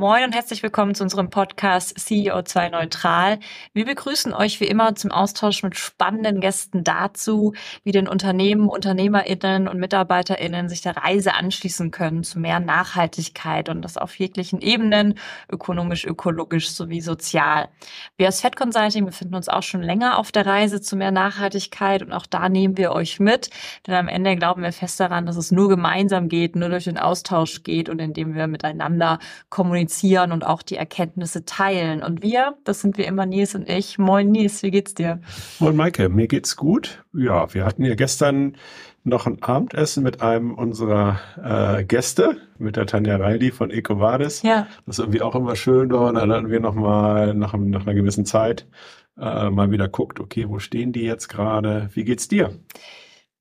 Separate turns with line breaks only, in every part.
Moin und herzlich willkommen zu unserem Podcast CEO2 Neutral. Wir begrüßen euch wie immer zum Austausch mit spannenden Gästen dazu, wie den Unternehmen, UnternehmerInnen und MitarbeiterInnen sich der Reise anschließen können zu mehr Nachhaltigkeit und das auf jeglichen Ebenen, ökonomisch, ökologisch sowie sozial. Wir als Fed Consulting befinden uns auch schon länger auf der Reise zu mehr Nachhaltigkeit und auch da nehmen wir euch mit, denn am Ende glauben wir fest daran, dass es nur gemeinsam geht, nur durch den Austausch geht und indem wir miteinander kommunizieren kommunizieren und auch die Erkenntnisse teilen. Und wir, das sind wir immer Nies und ich. Moin Nies, wie
geht's dir? Moin Maike, mir geht's gut. Ja, wir hatten ja gestern noch ein Abendessen mit einem unserer äh, Gäste, mit der Tanja Reilly von Ecovadis. Ja. Das ist irgendwie auch immer schön Da Dann hatten wir nochmal nach, nach einer gewissen Zeit äh, mal wieder guckt, okay, wo stehen die jetzt gerade? Wie geht's dir? Ja.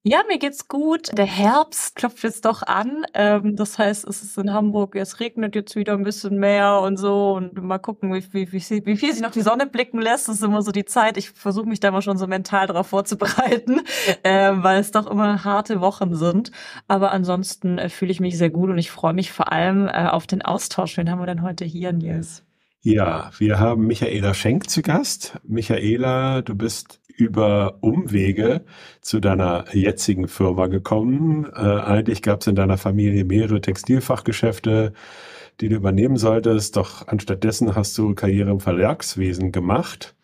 Ja, mir geht's gut. Der Herbst klopft jetzt doch an. Ähm, das heißt, es ist in Hamburg, es regnet jetzt wieder ein bisschen mehr und so. Und mal gucken, wie, wie, wie, wie viel sich noch die Sonne blicken lässt. Das ist immer so die Zeit. Ich versuche mich da mal schon so mental darauf vorzubereiten, äh, weil es doch immer harte Wochen sind. Aber ansonsten äh, fühle ich mich sehr gut und ich freue mich vor allem äh, auf den Austausch. Wen haben wir denn heute hier, Nils?
Ja, wir haben Michaela Schenk zu Gast. Michaela, du bist über Umwege zu deiner jetzigen Firma gekommen. Äh, eigentlich gab es in deiner Familie mehrere Textilfachgeschäfte, die du übernehmen solltest, doch anstattdessen hast du Karriere im Verlagswesen gemacht.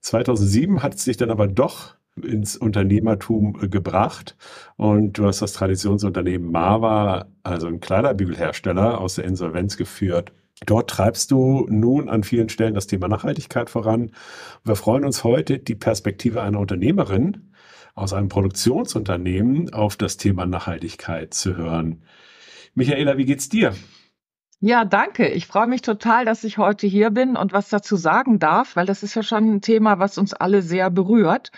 2007 hat es dich dann aber doch ins Unternehmertum äh, gebracht und du hast das Traditionsunternehmen Mava, also ein Kleiderbügelhersteller, aus der Insolvenz geführt. Dort treibst du nun an vielen Stellen das Thema Nachhaltigkeit voran. Wir freuen uns heute, die Perspektive einer Unternehmerin aus einem Produktionsunternehmen auf das Thema Nachhaltigkeit zu hören. Michaela, wie geht's dir?
Ja, danke. Ich freue mich total, dass ich heute hier bin und was dazu sagen darf, weil das ist ja schon ein Thema, was uns alle sehr berührt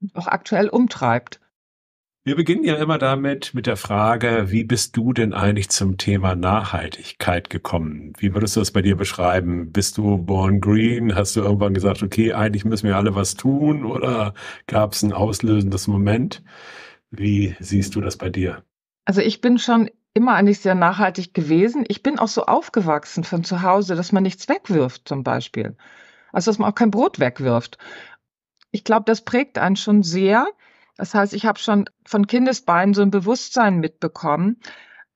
und auch aktuell umtreibt.
Wir beginnen ja immer damit mit der Frage, wie bist du denn eigentlich zum Thema Nachhaltigkeit gekommen? Wie würdest du das bei dir beschreiben? Bist du born green? Hast du irgendwann gesagt, okay, eigentlich müssen wir alle was tun oder gab es ein auslösendes Moment? Wie siehst du das bei dir?
Also ich bin schon immer eigentlich sehr nachhaltig gewesen. Ich bin auch so aufgewachsen von zu Hause, dass man nichts wegwirft zum Beispiel. Also dass man auch kein Brot wegwirft. Ich glaube, das prägt einen schon sehr. Das heißt, ich habe schon von Kindesbeinen so ein Bewusstsein mitbekommen.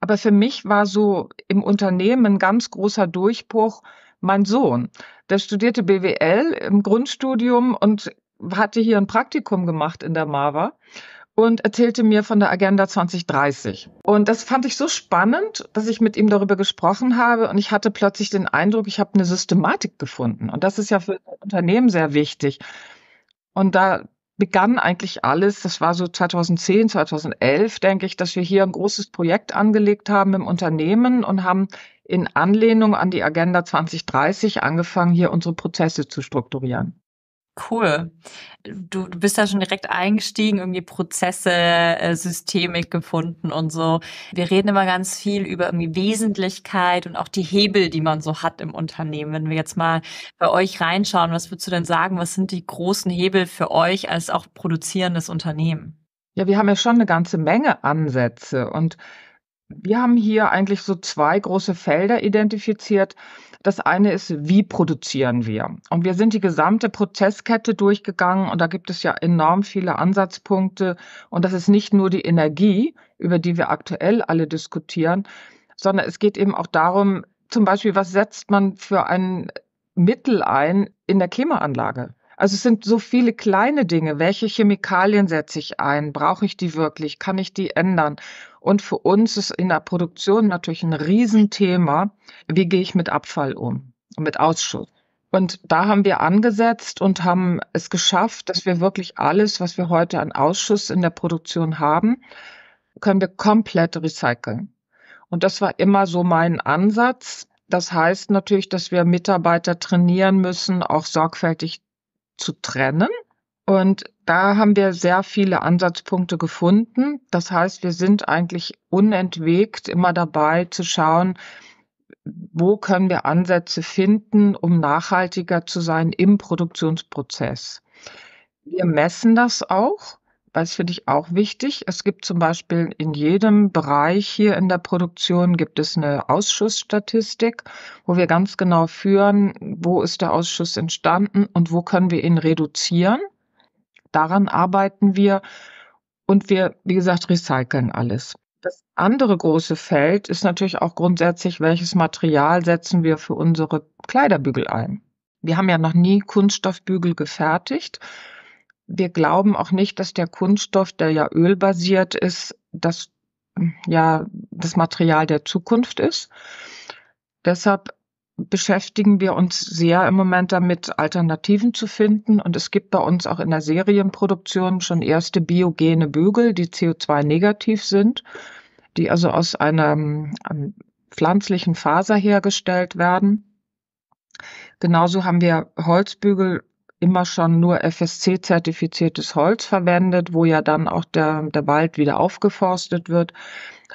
Aber für mich war so im Unternehmen ein ganz großer Durchbruch mein Sohn. Der studierte BWL im Grundstudium und hatte hier ein Praktikum gemacht in der MAWA und erzählte mir von der Agenda 2030. Und das fand ich so spannend, dass ich mit ihm darüber gesprochen habe und ich hatte plötzlich den Eindruck, ich habe eine Systematik gefunden. Und das ist ja für ein Unternehmen sehr wichtig. Und da begann eigentlich alles, das war so 2010, 2011, denke ich, dass wir hier ein großes Projekt angelegt haben im Unternehmen und haben in Anlehnung an die Agenda 2030 angefangen, hier unsere Prozesse zu strukturieren.
Cool. Du, du bist da schon direkt eingestiegen, irgendwie Prozesse, äh, Systemik gefunden und so. Wir reden immer ganz viel über irgendwie Wesentlichkeit und auch die Hebel, die man so hat im Unternehmen. Wenn wir jetzt mal bei euch reinschauen, was würdest du denn sagen? Was sind die großen Hebel für euch als auch produzierendes Unternehmen?
Ja, wir haben ja schon eine ganze Menge Ansätze und wir haben hier eigentlich so zwei große Felder identifiziert. Das eine ist, wie produzieren wir? Und wir sind die gesamte Prozesskette durchgegangen und da gibt es ja enorm viele Ansatzpunkte. Und das ist nicht nur die Energie, über die wir aktuell alle diskutieren, sondern es geht eben auch darum, zum Beispiel, was setzt man für ein Mittel ein in der Klimaanlage? Also es sind so viele kleine Dinge. Welche Chemikalien setze ich ein? Brauche ich die wirklich? Kann ich die ändern? Und für uns ist in der Produktion natürlich ein Riesenthema, wie gehe ich mit Abfall um, mit Ausschuss. Und da haben wir angesetzt und haben es geschafft, dass wir wirklich alles, was wir heute an Ausschuss in der Produktion haben, können wir komplett recyceln. Und das war immer so mein Ansatz. Das heißt natürlich, dass wir Mitarbeiter trainieren müssen, auch sorgfältig zu trennen. Und da haben wir sehr viele Ansatzpunkte gefunden. Das heißt, wir sind eigentlich unentwegt immer dabei zu schauen, wo können wir Ansätze finden, um nachhaltiger zu sein im Produktionsprozess. Wir messen das auch weil es finde ich auch wichtig. Es gibt zum Beispiel in jedem Bereich hier in der Produktion gibt es eine Ausschussstatistik, wo wir ganz genau führen, wo ist der Ausschuss entstanden und wo können wir ihn reduzieren. Daran arbeiten wir und wir, wie gesagt, recyceln alles. Das andere große Feld ist natürlich auch grundsätzlich, welches Material setzen wir für unsere Kleiderbügel ein. Wir haben ja noch nie Kunststoffbügel gefertigt wir glauben auch nicht, dass der Kunststoff, der ja ölbasiert ist, das ja das Material der Zukunft ist. Deshalb beschäftigen wir uns sehr im Moment damit, Alternativen zu finden. Und es gibt bei uns auch in der Serienproduktion schon erste biogene Bügel, die CO2-negativ sind, die also aus einer, einer pflanzlichen Faser hergestellt werden. Genauso haben wir Holzbügel immer schon nur FSC-zertifiziertes Holz verwendet, wo ja dann auch der, der Wald wieder aufgeforstet wird.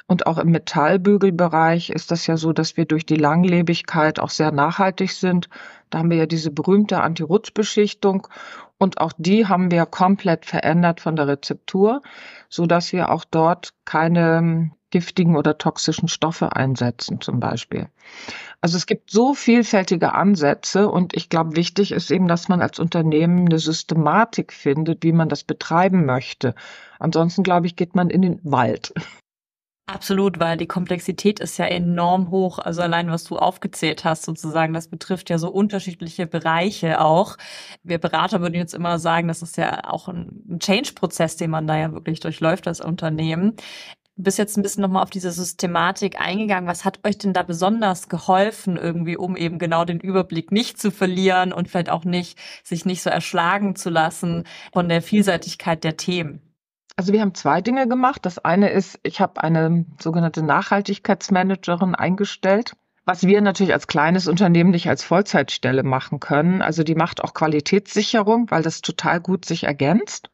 Und auch im Metallbügelbereich ist das ja so, dass wir durch die Langlebigkeit auch sehr nachhaltig sind. Da haben wir ja diese berühmte Antirutschbeschichtung und auch die haben wir komplett verändert von der Rezeptur, so dass wir auch dort keine giftigen oder toxischen Stoffe einsetzen zum Beispiel. Also es gibt so vielfältige Ansätze und ich glaube, wichtig ist eben, dass man als Unternehmen eine Systematik findet, wie man das betreiben möchte. Ansonsten, glaube ich, geht man in den Wald.
Absolut, weil die Komplexität ist ja enorm hoch. Also allein, was du aufgezählt hast, sozusagen, das betrifft ja so unterschiedliche Bereiche auch. Wir Berater würden jetzt immer sagen, das ist ja auch ein Change-Prozess, den man da ja wirklich durchläuft als Unternehmen. Du bist jetzt ein bisschen nochmal auf diese Systematik eingegangen. Was hat euch denn da besonders geholfen, irgendwie, um eben genau den Überblick nicht zu verlieren und vielleicht auch nicht, sich nicht so erschlagen zu lassen von der Vielseitigkeit der Themen?
Also wir haben zwei Dinge gemacht. Das eine ist, ich habe eine sogenannte Nachhaltigkeitsmanagerin eingestellt, was wir natürlich als kleines Unternehmen nicht als Vollzeitstelle machen können. Also die macht auch Qualitätssicherung, weil das total gut sich ergänzt.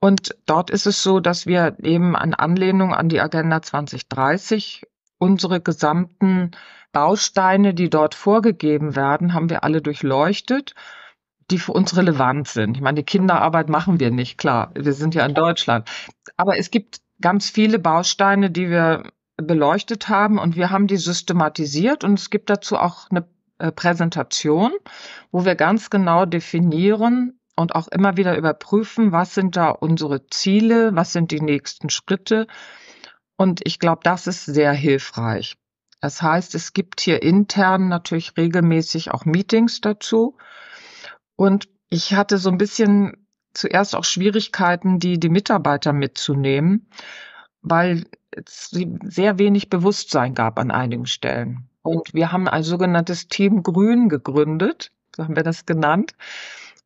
Und dort ist es so, dass wir eben an Anlehnung an die Agenda 2030 unsere gesamten Bausteine, die dort vorgegeben werden, haben wir alle durchleuchtet, die für uns relevant sind. Ich meine, die Kinderarbeit machen wir nicht, klar. Wir sind ja in Deutschland. Aber es gibt ganz viele Bausteine, die wir beleuchtet haben und wir haben die systematisiert und es gibt dazu auch eine äh, Präsentation, wo wir ganz genau definieren, und auch immer wieder überprüfen, was sind da unsere Ziele, was sind die nächsten Schritte. Und ich glaube, das ist sehr hilfreich. Das heißt, es gibt hier intern natürlich regelmäßig auch Meetings dazu. Und ich hatte so ein bisschen zuerst auch Schwierigkeiten, die, die Mitarbeiter mitzunehmen, weil es sehr wenig Bewusstsein gab an einigen Stellen. Und wir haben ein sogenanntes Team Grün gegründet, so haben wir das genannt.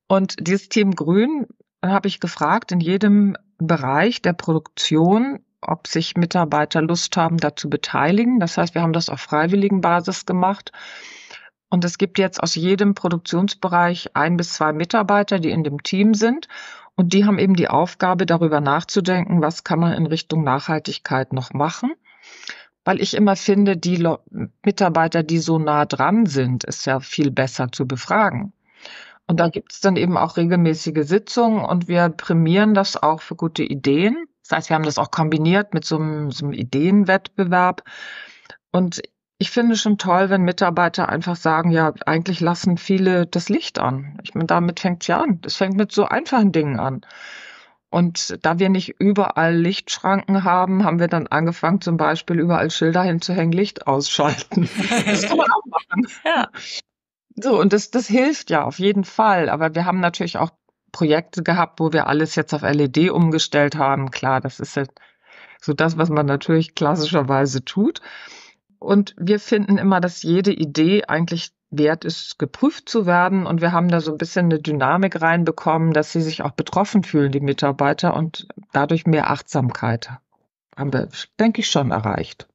Und dieses Team Grün habe ich gefragt, in jedem Bereich der Produktion, ob sich Mitarbeiter Lust haben, dazu beteiligen. Das heißt, wir haben das auf freiwilligen Basis gemacht. Und es gibt jetzt aus jedem Produktionsbereich ein bis zwei Mitarbeiter, die in dem Team sind. Und die haben eben die Aufgabe, darüber nachzudenken, was kann man in Richtung Nachhaltigkeit noch machen. Weil ich immer finde, die Mitarbeiter, die so nah dran sind, ist ja viel besser zu befragen. Und da gibt's dann eben auch regelmäßige Sitzungen und wir prämieren das auch für gute Ideen. Das heißt, wir haben das auch kombiniert mit so einem, so einem Ideenwettbewerb. Und ich finde schon toll, wenn Mitarbeiter einfach sagen, ja, eigentlich lassen viele das Licht an. Ich meine, damit fängt's ja an. Das fängt mit so einfachen Dingen an. Und da wir nicht überall Lichtschranken haben, haben wir dann angefangen, zum Beispiel überall Schilder hinzuhängen, Licht ausschalten. Das kann man auch machen. Ja. So, und das, das hilft ja auf jeden Fall. Aber wir haben natürlich auch Projekte gehabt, wo wir alles jetzt auf LED umgestellt haben. Klar, das ist jetzt so das, was man natürlich klassischerweise tut. Und wir finden immer, dass jede Idee eigentlich wert ist, geprüft zu werden. Und wir haben da so ein bisschen eine Dynamik reinbekommen, dass sie sich auch betroffen fühlen, die Mitarbeiter, und dadurch mehr Achtsamkeit haben wir, denke ich, schon erreicht.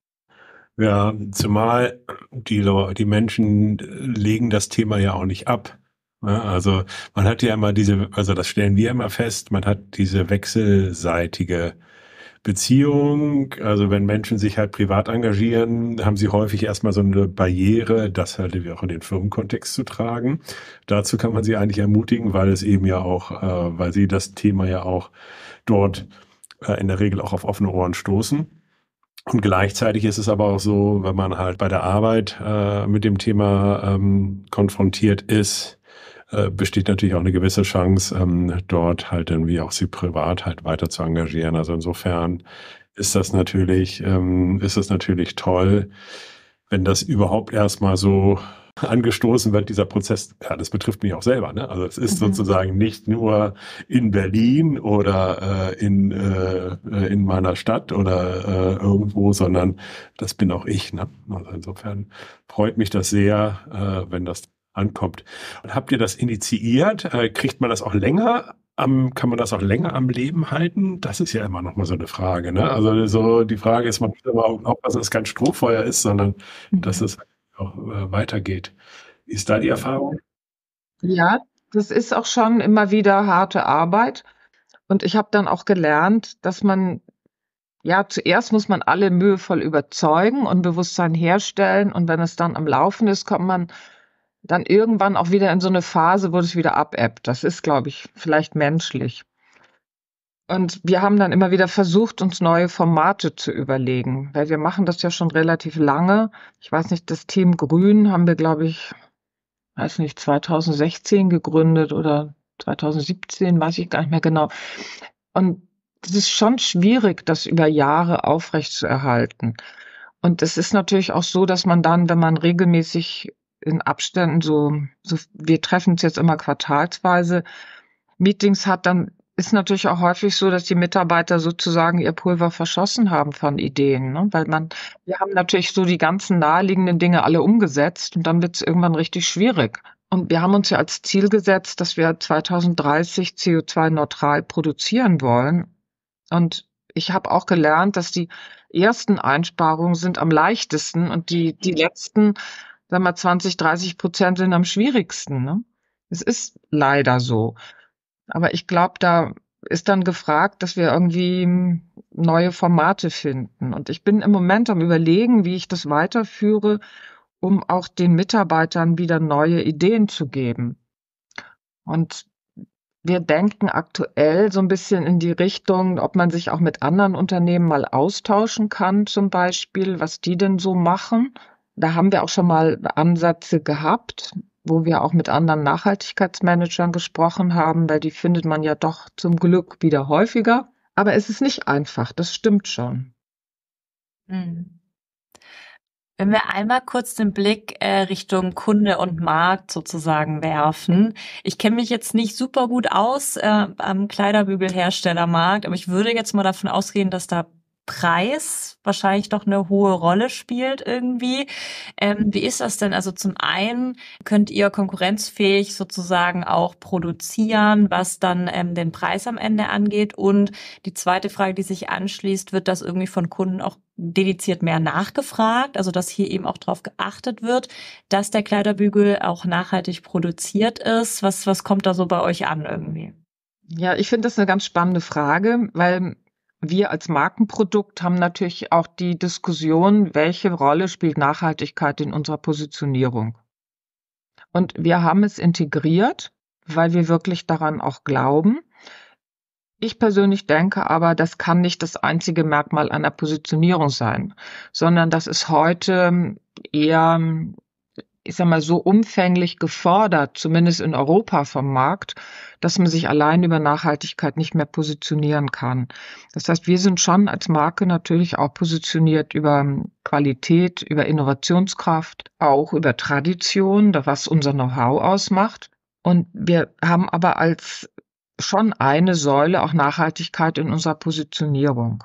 Ja, zumal die, die Menschen legen das Thema ja auch nicht ab. Ne? Also man hat ja immer diese, also das stellen wir immer fest, man hat diese wechselseitige Beziehung. Also wenn Menschen sich halt privat engagieren, haben sie häufig erstmal so eine Barriere, das halt auch in den Firmenkontext zu tragen. Dazu kann man sie eigentlich ermutigen, weil es eben ja auch, äh, weil sie das Thema ja auch dort äh, in der Regel auch auf offene Ohren stoßen. Und gleichzeitig ist es aber auch so, wenn man halt bei der Arbeit äh, mit dem Thema ähm, konfrontiert ist, äh, besteht natürlich auch eine gewisse Chance, ähm, dort halt irgendwie auch sie privat halt weiter zu engagieren. Also insofern ist das natürlich, ähm, ist das natürlich toll, wenn das überhaupt erstmal so angestoßen wird, dieser Prozess, ja, das betrifft mich auch selber. Ne? Also es ist mhm. sozusagen nicht nur in Berlin oder äh, in, äh, äh in meiner Stadt oder äh, irgendwo, sondern das bin auch ich. Ne? Also insofern freut mich das sehr, äh, wenn das ankommt. Und habt ihr das initiiert? Äh, kriegt man das auch länger am, kann man das auch länger am Leben halten? Das ist ja immer noch mal so eine Frage. Ne? Also so die Frage ist, man muss aber auch dass es kein Strohfeuer ist, sondern dass mhm. es noch äh, weitergeht. ist da die Erfahrung?
Ja, das ist auch schon immer wieder harte Arbeit. Und ich habe dann auch gelernt, dass man, ja, zuerst muss man alle mühevoll überzeugen und Bewusstsein herstellen. Und wenn es dann am Laufen ist, kommt man dann irgendwann auch wieder in so eine Phase, wo es wieder abebbt. Das ist, glaube ich, vielleicht menschlich. Und wir haben dann immer wieder versucht, uns neue Formate zu überlegen, weil wir machen das ja schon relativ lange. Ich weiß nicht, das Team Grün haben wir, glaube ich, weiß nicht, 2016 gegründet oder 2017, weiß ich gar nicht mehr genau. Und es ist schon schwierig, das über Jahre aufrechtzuerhalten. Und es ist natürlich auch so, dass man dann, wenn man regelmäßig in Abständen so, so wir treffen uns jetzt immer quartalsweise, Meetings hat, dann ist natürlich auch häufig so, dass die Mitarbeiter sozusagen ihr Pulver verschossen haben von Ideen, ne? weil man, wir haben natürlich so die ganzen naheliegenden Dinge alle umgesetzt und dann wird es irgendwann richtig schwierig. Und wir haben uns ja als Ziel gesetzt, dass wir 2030 CO2-neutral produzieren wollen. Und ich habe auch gelernt, dass die ersten Einsparungen sind am leichtesten und die, die letzten, sagen wir 20, 30 Prozent sind am schwierigsten. Ne? Es ist leider so. Aber ich glaube, da ist dann gefragt, dass wir irgendwie neue Formate finden. Und ich bin im Moment am Überlegen, wie ich das weiterführe, um auch den Mitarbeitern wieder neue Ideen zu geben. Und wir denken aktuell so ein bisschen in die Richtung, ob man sich auch mit anderen Unternehmen mal austauschen kann, zum Beispiel, was die denn so machen. Da haben wir auch schon mal Ansätze gehabt, wo wir auch mit anderen Nachhaltigkeitsmanagern gesprochen haben, weil die findet man ja doch zum Glück wieder häufiger. Aber es ist nicht einfach, das stimmt schon.
Hm. Wenn wir einmal kurz den Blick äh, Richtung Kunde und Markt sozusagen werfen. Ich kenne mich jetzt nicht super gut aus äh, am Kleiderbügelherstellermarkt, aber ich würde jetzt mal davon ausgehen, dass da Preis wahrscheinlich doch eine hohe Rolle spielt irgendwie. Ähm, mhm. wie ist das denn? Also zum einen könnt ihr konkurrenzfähig sozusagen auch produzieren, was dann ähm, den Preis am Ende angeht. Und die zweite Frage, die sich anschließt, wird das irgendwie von Kunden auch dediziert mehr nachgefragt, also dass hier eben auch darauf geachtet wird, dass der Kleiderbügel auch nachhaltig produziert ist. Was, was kommt da so bei euch an irgendwie?
Ja, ich finde das eine ganz spannende Frage, weil wir als Markenprodukt haben natürlich auch die Diskussion, welche Rolle spielt Nachhaltigkeit in unserer Positionierung. Und wir haben es integriert, weil wir wirklich daran auch glauben. Ich persönlich denke aber, das kann nicht das einzige Merkmal einer Positionierung sein, sondern das ist heute eher ich sag mal, so umfänglich gefordert, zumindest in Europa vom Markt, dass man sich allein über Nachhaltigkeit nicht mehr positionieren kann. Das heißt, wir sind schon als Marke natürlich auch positioniert über Qualität, über Innovationskraft, auch über Tradition, was unser Know-how ausmacht. Und wir haben aber als schon eine Säule auch Nachhaltigkeit in unserer Positionierung.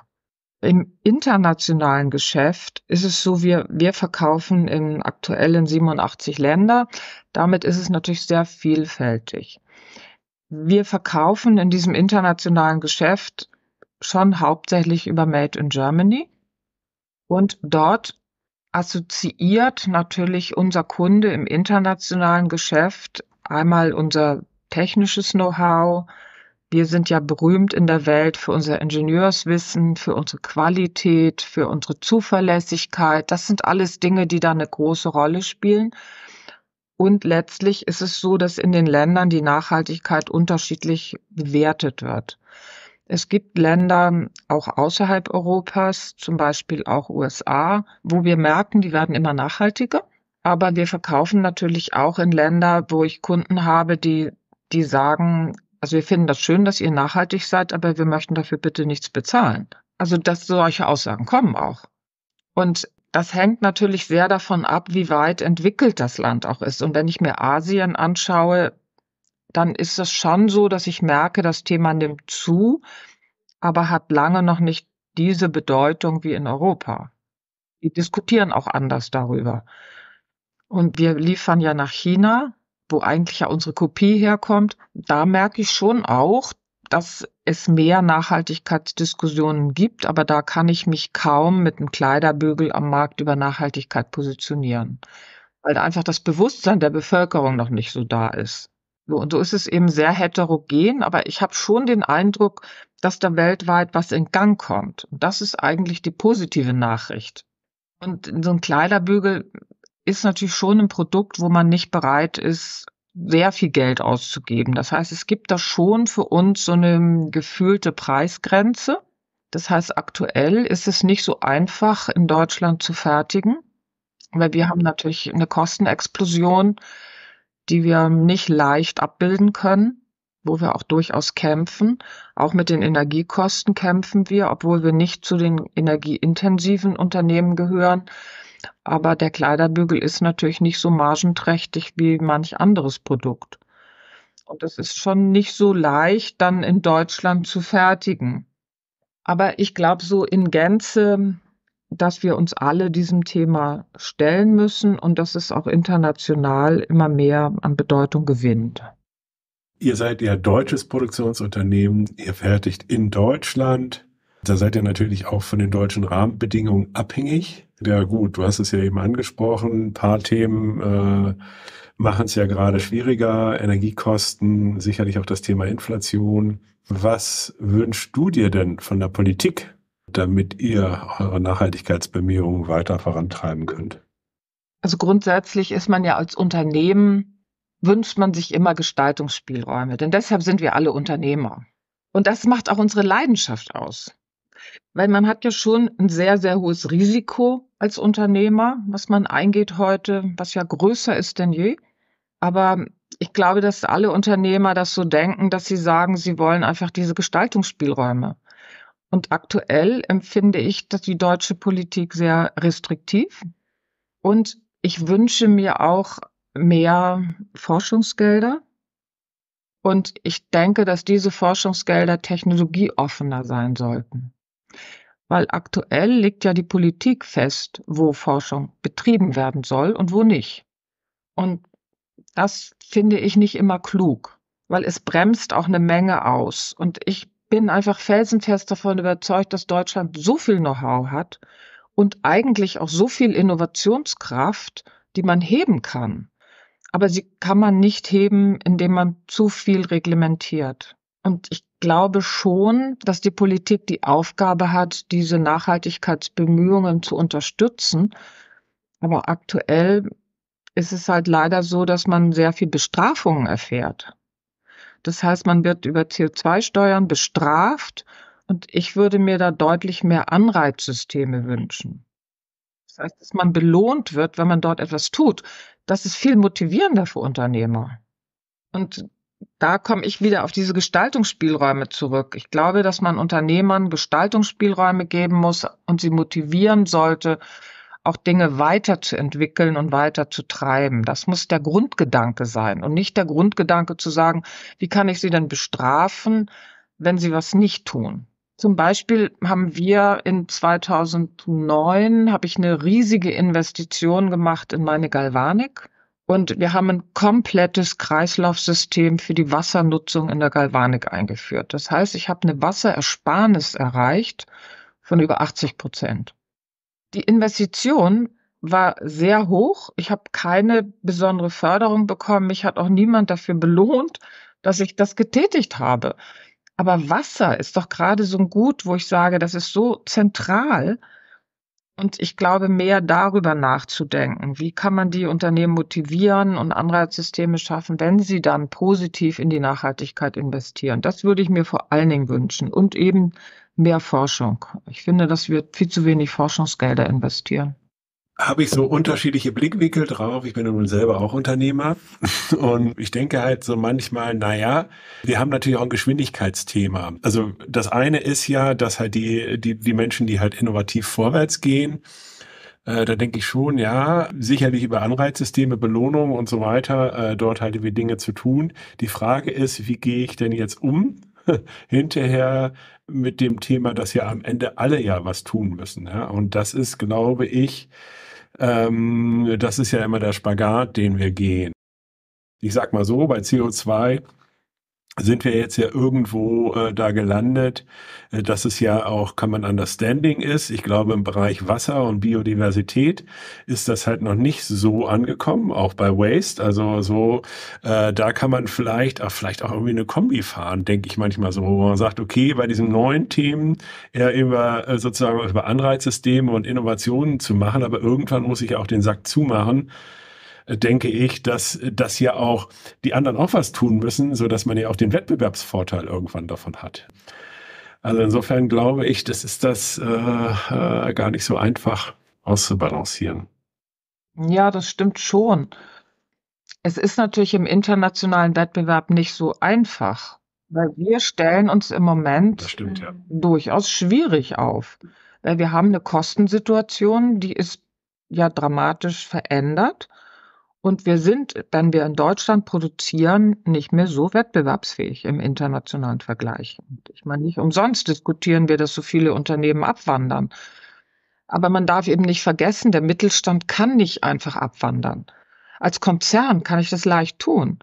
Im internationalen Geschäft ist es so, wir, wir verkaufen in aktuell in 87 Länder. Damit ist es natürlich sehr vielfältig. Wir verkaufen in diesem internationalen Geschäft schon hauptsächlich über Made in Germany. Und dort assoziiert natürlich unser Kunde im internationalen Geschäft einmal unser technisches Know-how, wir sind ja berühmt in der Welt für unser Ingenieurswissen, für unsere Qualität, für unsere Zuverlässigkeit. Das sind alles Dinge, die da eine große Rolle spielen. Und letztlich ist es so, dass in den Ländern die Nachhaltigkeit unterschiedlich bewertet wird. Es gibt Länder auch außerhalb Europas, zum Beispiel auch USA, wo wir merken, die werden immer nachhaltiger. Aber wir verkaufen natürlich auch in Länder, wo ich Kunden habe, die, die sagen, also wir finden das schön, dass ihr nachhaltig seid, aber wir möchten dafür bitte nichts bezahlen. Also dass solche Aussagen kommen auch. Und das hängt natürlich sehr davon ab, wie weit entwickelt das Land auch ist. Und wenn ich mir Asien anschaue, dann ist es schon so, dass ich merke, das Thema nimmt zu, aber hat lange noch nicht diese Bedeutung wie in Europa. Die diskutieren auch anders darüber. Und wir liefern ja nach China wo eigentlich ja unsere Kopie herkommt, da merke ich schon auch, dass es mehr Nachhaltigkeitsdiskussionen gibt, aber da kann ich mich kaum mit einem Kleiderbügel am Markt über Nachhaltigkeit positionieren, weil einfach das Bewusstsein der Bevölkerung noch nicht so da ist. und so ist es eben sehr heterogen, aber ich habe schon den Eindruck, dass da weltweit was in Gang kommt. Und das ist eigentlich die positive Nachricht. Und so ein Kleiderbügel ist natürlich schon ein Produkt, wo man nicht bereit ist, sehr viel Geld auszugeben. Das heißt, es gibt da schon für uns so eine gefühlte Preisgrenze. Das heißt, aktuell ist es nicht so einfach, in Deutschland zu fertigen, weil wir haben natürlich eine Kostenexplosion, die wir nicht leicht abbilden können wo wir auch durchaus kämpfen. Auch mit den Energiekosten kämpfen wir, obwohl wir nicht zu den energieintensiven Unternehmen gehören aber der Kleiderbügel ist natürlich nicht so margenträchtig wie manch anderes Produkt. Und es ist schon nicht so leicht, dann in Deutschland zu fertigen. Aber ich glaube, so in Gänze, dass wir uns alle diesem Thema stellen müssen und dass es auch international immer mehr an Bedeutung gewinnt.
Ihr seid ja deutsches Produktionsunternehmen, ihr fertigt in Deutschland. Da seid ihr natürlich auch von den deutschen Rahmenbedingungen abhängig. Ja gut, du hast es ja eben angesprochen, ein paar Themen äh, machen es ja gerade schwieriger, Energiekosten, sicherlich auch das Thema Inflation. Was wünschst du dir denn von der Politik, damit ihr eure Nachhaltigkeitsbemühungen weiter vorantreiben könnt?
Also grundsätzlich ist man ja als Unternehmen, wünscht man sich immer Gestaltungsspielräume, denn deshalb sind wir alle Unternehmer. Und das macht auch unsere Leidenschaft aus. Weil man hat ja schon ein sehr, sehr hohes Risiko als Unternehmer, was man eingeht heute, was ja größer ist denn je. Aber ich glaube, dass alle Unternehmer das so denken, dass sie sagen, sie wollen einfach diese Gestaltungsspielräume. Und aktuell empfinde ich, dass die deutsche Politik sehr restriktiv und ich wünsche mir auch mehr Forschungsgelder. Und ich denke, dass diese Forschungsgelder technologieoffener sein sollten. Weil aktuell legt ja die Politik fest, wo Forschung betrieben werden soll und wo nicht. Und das finde ich nicht immer klug, weil es bremst auch eine Menge aus. Und ich bin einfach felsenfest davon überzeugt, dass Deutschland so viel Know-how hat und eigentlich auch so viel Innovationskraft, die man heben kann. Aber sie kann man nicht heben, indem man zu viel reglementiert. Und ich glaube schon, dass die Politik die Aufgabe hat, diese Nachhaltigkeitsbemühungen zu unterstützen. Aber aktuell ist es halt leider so, dass man sehr viel Bestrafungen erfährt. Das heißt, man wird über CO2-Steuern bestraft und ich würde mir da deutlich mehr Anreizsysteme wünschen. Das heißt, dass man belohnt wird, wenn man dort etwas tut. Das ist viel motivierender für Unternehmer. Und da komme ich wieder auf diese Gestaltungsspielräume zurück. Ich glaube, dass man Unternehmern Gestaltungsspielräume geben muss und sie motivieren sollte, auch Dinge weiterzuentwickeln und weiter zu treiben. Das muss der Grundgedanke sein und nicht der Grundgedanke zu sagen, wie kann ich sie denn bestrafen, wenn sie was nicht tun. Zum Beispiel haben wir in 2009, habe ich eine riesige Investition gemacht in meine Galvanik. Und wir haben ein komplettes Kreislaufsystem für die Wassernutzung in der Galvanik eingeführt. Das heißt, ich habe eine Wasserersparnis erreicht von über 80 Prozent. Die Investition war sehr hoch. Ich habe keine besondere Förderung bekommen. Mich hat auch niemand dafür belohnt, dass ich das getätigt habe. Aber Wasser ist doch gerade so ein Gut, wo ich sage, das ist so zentral und ich glaube, mehr darüber nachzudenken, wie kann man die Unternehmen motivieren und Anreizsysteme schaffen, wenn sie dann positiv in die Nachhaltigkeit investieren. Das würde ich mir vor allen Dingen wünschen. Und eben mehr Forschung. Ich finde, dass wir viel zu wenig Forschungsgelder investieren
habe ich so unterschiedliche Blickwinkel drauf. Ich bin nun selber auch Unternehmer und ich denke halt so manchmal, naja, wir haben natürlich auch ein Geschwindigkeitsthema. Also das eine ist ja, dass halt die, die, die Menschen, die halt innovativ vorwärts gehen, äh, da denke ich schon, ja, sicherlich über Anreizsysteme, Belohnungen und so weiter, äh, dort halt irgendwie Dinge zu tun. Die Frage ist, wie gehe ich denn jetzt um? hinterher mit dem Thema, dass ja am Ende alle ja was tun müssen. Ja? Und das ist, glaube ich, ähm, das ist ja immer der Spagat, den wir gehen. Ich sag mal so, bei CO2 sind wir jetzt ja irgendwo äh, da gelandet, äh, dass es ja auch Common Understanding ist. Ich glaube, im Bereich Wasser und Biodiversität ist das halt noch nicht so angekommen, auch bei Waste. Also so, äh, da kann man vielleicht auch, vielleicht auch irgendwie eine Kombi fahren, denke ich manchmal so, wo man sagt, okay, bei diesen neuen Themen eher über äh, sozusagen über Anreizsysteme und Innovationen zu machen, aber irgendwann muss ich auch den Sack zumachen denke ich, dass, dass ja auch die anderen auch was tun müssen, sodass man ja auch den Wettbewerbsvorteil irgendwann davon hat. Also insofern glaube ich, das ist das äh, äh, gar nicht so einfach auszubalancieren.
Ja, das stimmt schon. Es ist natürlich im internationalen Wettbewerb nicht so einfach, weil wir stellen uns im Moment stimmt, ja. durchaus schwierig auf, weil wir haben eine Kostensituation, die ist ja dramatisch verändert. Und wir sind, wenn wir in Deutschland produzieren, nicht mehr so wettbewerbsfähig im internationalen Vergleich. Und ich meine, nicht umsonst diskutieren wir, dass so viele Unternehmen abwandern. Aber man darf eben nicht vergessen, der Mittelstand kann nicht einfach abwandern. Als Konzern kann ich das leicht tun.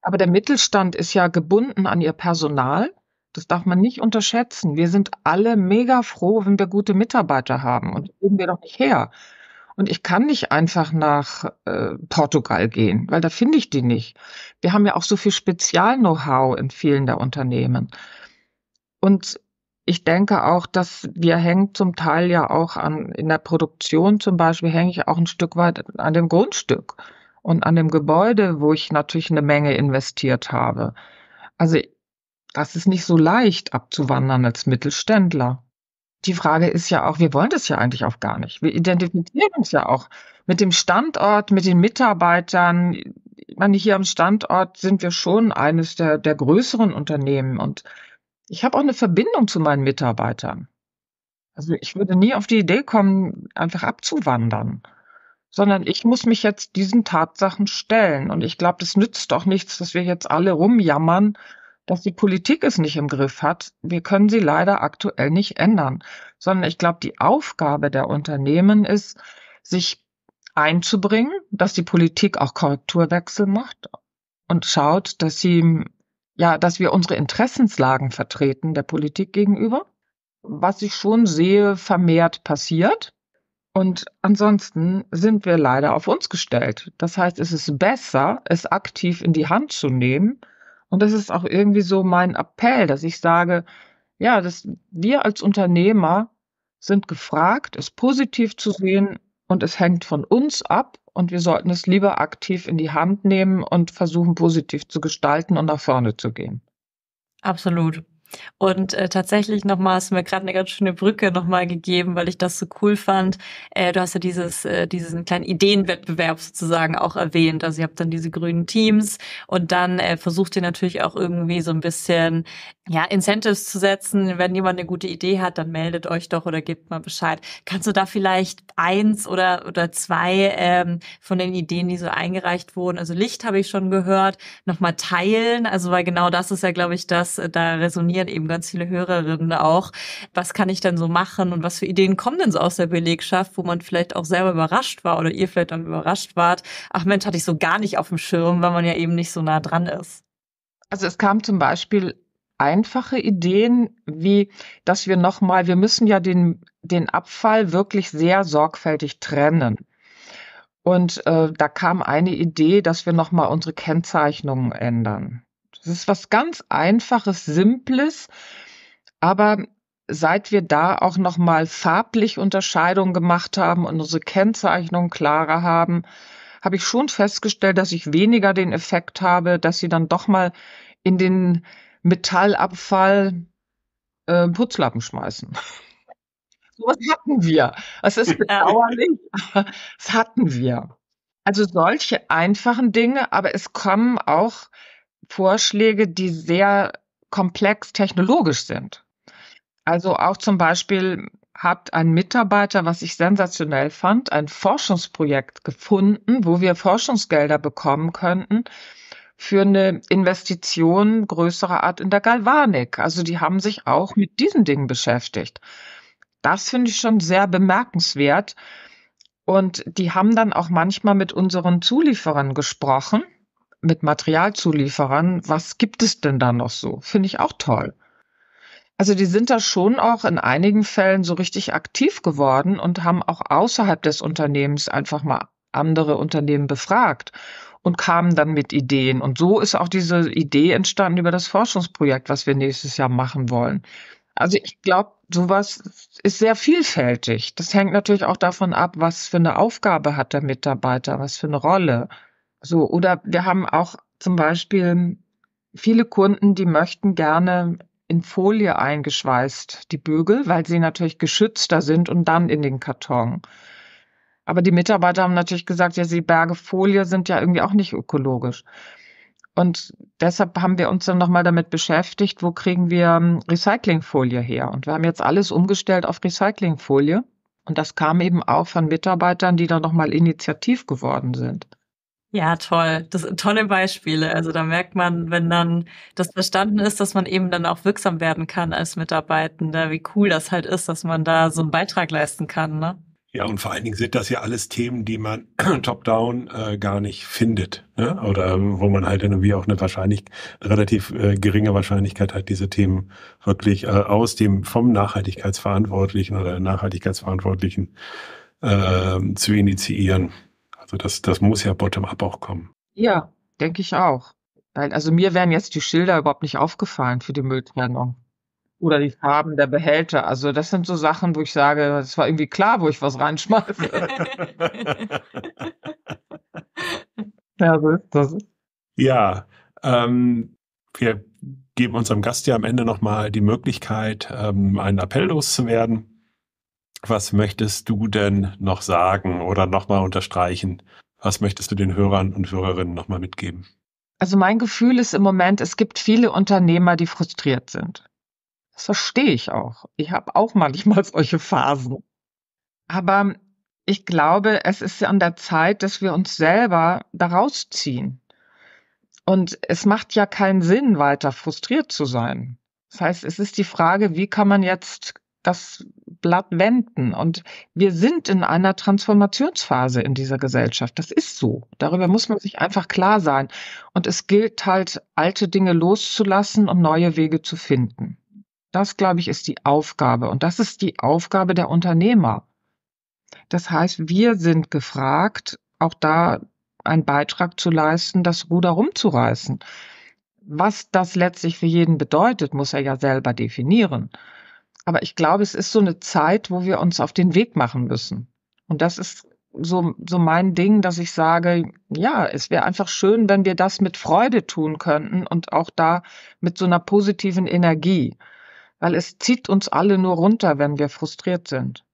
Aber der Mittelstand ist ja gebunden an ihr Personal. Das darf man nicht unterschätzen. Wir sind alle mega froh, wenn wir gute Mitarbeiter haben. Und das geben wir doch nicht her. Und ich kann nicht einfach nach äh, Portugal gehen, weil da finde ich die nicht. Wir haben ja auch so viel Spezial-Know-how in vielen der Unternehmen. Und ich denke auch, dass wir hängen zum Teil ja auch an, in der Produktion zum Beispiel hänge ich auch ein Stück weit an dem Grundstück und an dem Gebäude, wo ich natürlich eine Menge investiert habe. Also das ist nicht so leicht abzuwandern als Mittelständler die Frage ist ja auch, wir wollen das ja eigentlich auch gar nicht. Wir identifizieren uns ja auch mit dem Standort, mit den Mitarbeitern. Ich meine, hier am Standort sind wir schon eines der, der größeren Unternehmen und ich habe auch eine Verbindung zu meinen Mitarbeitern. Also ich würde nie auf die Idee kommen, einfach abzuwandern, sondern ich muss mich jetzt diesen Tatsachen stellen. Und ich glaube, das nützt doch nichts, dass wir jetzt alle rumjammern, dass die Politik es nicht im Griff hat, wir können sie leider aktuell nicht ändern, sondern ich glaube, die Aufgabe der Unternehmen ist, sich einzubringen, dass die Politik auch Korrekturwechsel macht und schaut, dass sie ja, dass wir unsere Interessenslagen vertreten der Politik gegenüber, was ich schon sehe, vermehrt passiert. Und ansonsten sind wir leider auf uns gestellt. Das heißt, es ist besser, es aktiv in die Hand zu nehmen und das ist auch irgendwie so mein Appell, dass ich sage, ja, dass wir als Unternehmer sind gefragt, es positiv zu sehen und es hängt von uns ab und wir sollten es lieber aktiv in die Hand nehmen und versuchen, positiv zu gestalten und nach vorne zu gehen.
Absolut. Und äh, tatsächlich nochmal hast du mir gerade eine ganz schöne Brücke nochmal gegeben, weil ich das so cool fand. Äh, du hast ja dieses, äh, diesen kleinen Ideenwettbewerb sozusagen auch erwähnt. Also ihr habt dann diese grünen Teams und dann äh, versucht ihr natürlich auch irgendwie so ein bisschen ja, Incentives zu setzen. Wenn jemand eine gute Idee hat, dann meldet euch doch oder gebt mal Bescheid. Kannst du da vielleicht eins oder, oder zwei ähm, von den Ideen, die so eingereicht wurden, also Licht habe ich schon gehört, nochmal teilen? Also weil genau das ist ja, glaube ich, das, äh, da resoniert interessieren eben ganz viele Hörerinnen auch. Was kann ich denn so machen und was für Ideen kommen denn so aus der Belegschaft, wo man vielleicht auch selber überrascht war oder ihr vielleicht dann überrascht wart? Ach Mensch, hatte ich so gar nicht auf dem Schirm, weil man ja eben nicht so nah dran ist.
Also es kam zum Beispiel einfache Ideen, wie dass wir nochmal, wir müssen ja den, den Abfall wirklich sehr sorgfältig trennen. Und äh, da kam eine Idee, dass wir nochmal unsere Kennzeichnungen ändern. Es ist was ganz Einfaches, Simples, aber seit wir da auch nochmal farblich Unterscheidungen gemacht haben und unsere Kennzeichnung klarer haben, habe ich schon festgestellt, dass ich weniger den Effekt habe, dass sie dann doch mal in den Metallabfall äh, Putzlappen schmeißen. So was hatten wir. Es ist bedauerlich, aber das hatten wir. Also solche einfachen Dinge, aber es kommen auch Vorschläge, die sehr komplex technologisch sind. Also auch zum Beispiel hat ein Mitarbeiter, was ich sensationell fand, ein Forschungsprojekt gefunden, wo wir Forschungsgelder bekommen könnten für eine Investition größerer Art in der Galvanik. Also die haben sich auch mit diesen Dingen beschäftigt. Das finde ich schon sehr bemerkenswert. Und die haben dann auch manchmal mit unseren Zulieferern gesprochen mit Materialzulieferern, was gibt es denn da noch so? Finde ich auch toll. Also die sind da schon auch in einigen Fällen so richtig aktiv geworden und haben auch außerhalb des Unternehmens einfach mal andere Unternehmen befragt und kamen dann mit Ideen. Und so ist auch diese Idee entstanden über das Forschungsprojekt, was wir nächstes Jahr machen wollen. Also ich glaube, sowas ist sehr vielfältig. Das hängt natürlich auch davon ab, was für eine Aufgabe hat der Mitarbeiter, was für eine Rolle. So, oder wir haben auch zum Beispiel viele Kunden, die möchten gerne in Folie eingeschweißt, die Bügel, weil sie natürlich geschützter sind und dann in den Karton. Aber die Mitarbeiter haben natürlich gesagt, ja, die Berge Folie sind ja irgendwie auch nicht ökologisch. Und deshalb haben wir uns dann nochmal damit beschäftigt, wo kriegen wir ähm, Recyclingfolie her? Und wir haben jetzt alles umgestellt auf Recyclingfolie. Und das kam eben auch von Mitarbeitern, die dann nochmal initiativ geworden sind.
Ja, toll. Das tolle Beispiele. Also da merkt man, wenn dann das verstanden ist, dass man eben dann auch wirksam werden kann als Mitarbeitender, wie cool das halt ist, dass man da so einen Beitrag leisten kann.
Ne? Ja, und vor allen Dingen sind das ja alles Themen, die man top-down äh, gar nicht findet. Ne? Oder ähm, wo man halt irgendwie auch eine wahrscheinlich, relativ äh, geringe Wahrscheinlichkeit hat, diese Themen wirklich äh, aus dem vom Nachhaltigkeitsverantwortlichen oder Nachhaltigkeitsverantwortlichen äh, zu initiieren. Also das, das muss ja bottom-up auch kommen.
Ja, denke ich auch. Weil, also mir wären jetzt die Schilder überhaupt nicht aufgefallen für die Mülltrennung. Oder die Farben der Behälter. Also das sind so Sachen, wo ich sage, es war irgendwie klar, wo ich was reinschmeiße. ja, so ist das.
Ja, ähm, wir geben unserem Gast ja am Ende nochmal die Möglichkeit, ähm, einen Appell loszuwerden was möchtest du denn noch sagen oder nochmal unterstreichen? Was möchtest du den Hörern und Hörerinnen nochmal mitgeben?
Also mein Gefühl ist im Moment, es gibt viele Unternehmer, die frustriert sind. Das verstehe ich auch. Ich habe auch manchmal solche Phasen. Aber ich glaube, es ist an der Zeit, dass wir uns selber daraus ziehen. Und es macht ja keinen Sinn, weiter frustriert zu sein. Das heißt, es ist die Frage, wie kann man jetzt das Blatt wenden. Und wir sind in einer Transformationsphase in dieser Gesellschaft. Das ist so. Darüber muss man sich einfach klar sein. Und es gilt halt, alte Dinge loszulassen und neue Wege zu finden. Das, glaube ich, ist die Aufgabe. Und das ist die Aufgabe der Unternehmer. Das heißt, wir sind gefragt, auch da einen Beitrag zu leisten, das Ruder rumzureißen. Was das letztlich für jeden bedeutet, muss er ja selber definieren. Aber ich glaube, es ist so eine Zeit, wo wir uns auf den Weg machen müssen. Und das ist so, so mein Ding, dass ich sage, ja, es wäre einfach schön, wenn wir das mit Freude tun könnten und auch da mit so einer positiven Energie. Weil es zieht uns alle nur runter, wenn wir frustriert sind.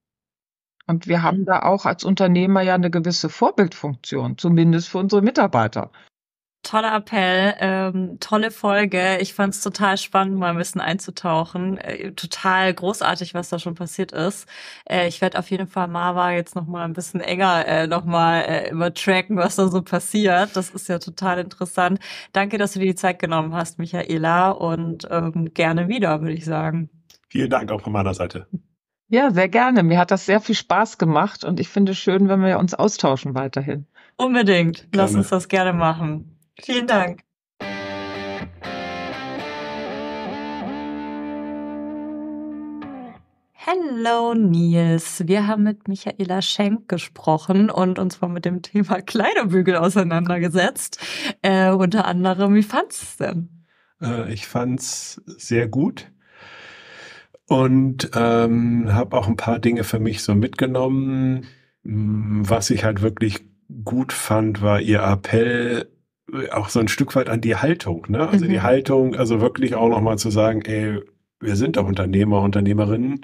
Und wir haben mhm. da auch als Unternehmer ja eine gewisse Vorbildfunktion, zumindest für unsere Mitarbeiter
toller Appell, ähm, tolle Folge. Ich fand es total spannend, mal ein bisschen einzutauchen. Äh, total großartig, was da schon passiert ist. Äh, ich werde auf jeden Fall Marva jetzt noch mal ein bisschen enger äh, noch mal äh, übertracken, was da so passiert. Das ist ja total interessant. Danke, dass du dir die Zeit genommen hast, Michaela, und ähm, gerne
wieder, würde ich sagen. Vielen Dank auch von meiner Seite.
Ja, sehr gerne. Mir hat das sehr viel Spaß
gemacht und ich finde es schön, wenn wir uns austauschen weiterhin.
Unbedingt.
Gerne. Lass uns das gerne
machen. Vielen Dank. Hallo Nils, wir haben mit Michaela Schenk gesprochen und uns mal mit dem Thema Kleiderbügel auseinandergesetzt. Äh, unter anderem, wie fandest du es denn?
Äh, ich fand es sehr gut und ähm, habe auch ein paar Dinge für mich so mitgenommen. Mm, was ich halt wirklich gut fand, war ihr Appell, auch so ein Stück weit an die Haltung, ne? Also mhm. die Haltung, also wirklich auch nochmal zu sagen, ey, wir sind doch Unternehmer, Unternehmerinnen.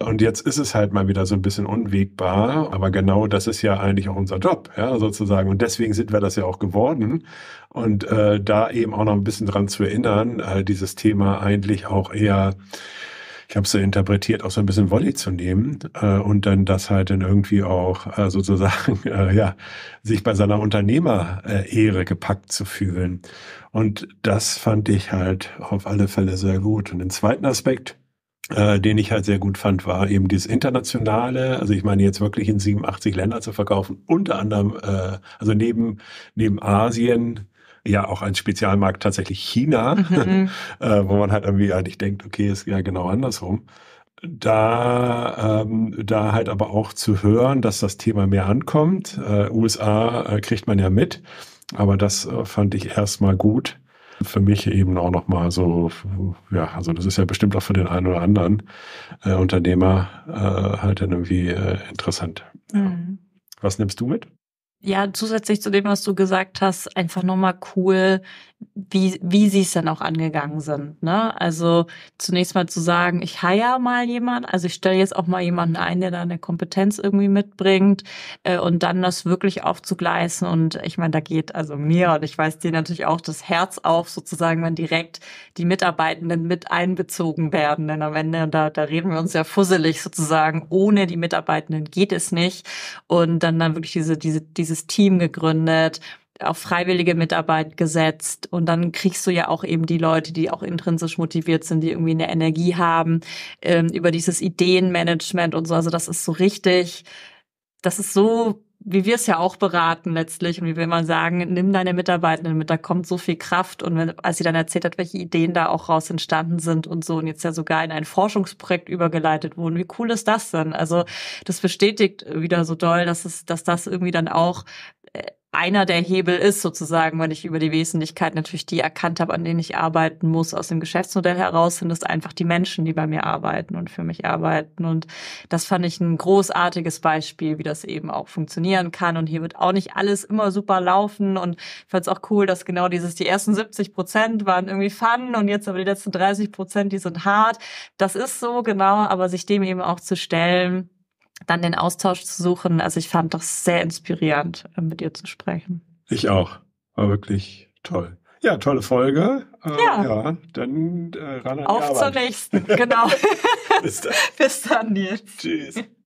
Und jetzt ist es halt mal wieder so ein bisschen unwegbar, aber genau das ist ja eigentlich auch unser Job, ja, sozusagen. Und deswegen sind wir das ja auch geworden. Und äh, da eben auch noch ein bisschen dran zu erinnern, äh, dieses Thema eigentlich auch eher ich habe es so interpretiert, auch so ein bisschen Volley zu nehmen äh, und dann das halt dann irgendwie auch äh, sozusagen, äh, ja, sich bei seiner Unternehmer-Ehre gepackt zu fühlen. Und das fand ich halt auf alle Fälle sehr gut. Und den zweiten Aspekt, äh, den ich halt sehr gut fand, war eben dieses internationale, also ich meine jetzt wirklich in 87 Länder zu verkaufen, unter anderem, äh, also neben, neben Asien, ja auch ein Spezialmarkt tatsächlich China, mhm. äh, wo man halt irgendwie eigentlich denkt, okay, ist ja genau andersrum. Da, ähm, da halt aber auch zu hören, dass das Thema mehr ankommt. Äh, USA äh, kriegt man ja mit, aber das äh, fand ich erstmal gut. Für mich eben auch nochmal so, ja, also das ist ja bestimmt auch für den einen oder anderen äh, Unternehmer äh, halt dann irgendwie interessant. Mhm. Was nimmst du mit?
ja, zusätzlich zu dem, was du gesagt hast, einfach nochmal cool, wie, wie sie es dann auch angegangen sind. Ne? Also zunächst mal zu sagen, ich heier mal jemanden, also ich stelle jetzt auch mal jemanden ein, der da eine Kompetenz irgendwie mitbringt äh, und dann das wirklich aufzugleisen. Und ich meine, da geht also mir und ich weiß dir natürlich auch das Herz auf, sozusagen, wenn direkt die Mitarbeitenden mit einbezogen werden. Denn am Ende, da, da reden wir uns ja fusselig sozusagen, ohne die Mitarbeitenden geht es nicht. Und dann dann wirklich diese, diese, diese dieses Team gegründet, auf freiwillige Mitarbeit gesetzt und dann kriegst du ja auch eben die Leute, die auch intrinsisch motiviert sind, die irgendwie eine Energie haben, ähm, über dieses Ideenmanagement und so. Also das ist so richtig, das ist so wie wir es ja auch beraten letztlich und wie wir immer sagen, nimm deine Mitarbeitenden mit, da kommt so viel Kraft und wenn, als sie dann erzählt hat, welche Ideen da auch raus entstanden sind und so und jetzt ja sogar in ein Forschungsprojekt übergeleitet wurden, wie cool ist das denn? Also das bestätigt wieder so doll, dass es, dass das irgendwie dann auch einer der Hebel ist sozusagen, wenn ich über die Wesentlichkeit natürlich die erkannt habe, an denen ich arbeiten muss aus dem Geschäftsmodell heraus, sind es einfach die Menschen, die bei mir arbeiten und für mich arbeiten. Und das fand ich ein großartiges Beispiel, wie das eben auch funktionieren kann. Und hier wird auch nicht alles immer super laufen. Und ich fand es auch cool, dass genau dieses, die ersten 70 Prozent waren irgendwie fun und jetzt aber die letzten 30 Prozent, die sind hart. Das ist so genau, aber sich dem eben auch zu stellen, dann den Austausch zu suchen. Also ich fand das sehr inspirierend, äh, mit ihr zu sprechen.
Ich auch. War wirklich toll. Ja, tolle Folge. Äh, ja. Äh, ja dann äh, ran an Auf zur
nächsten, genau. Bis dann. Bis dann, Nils. Tschüss.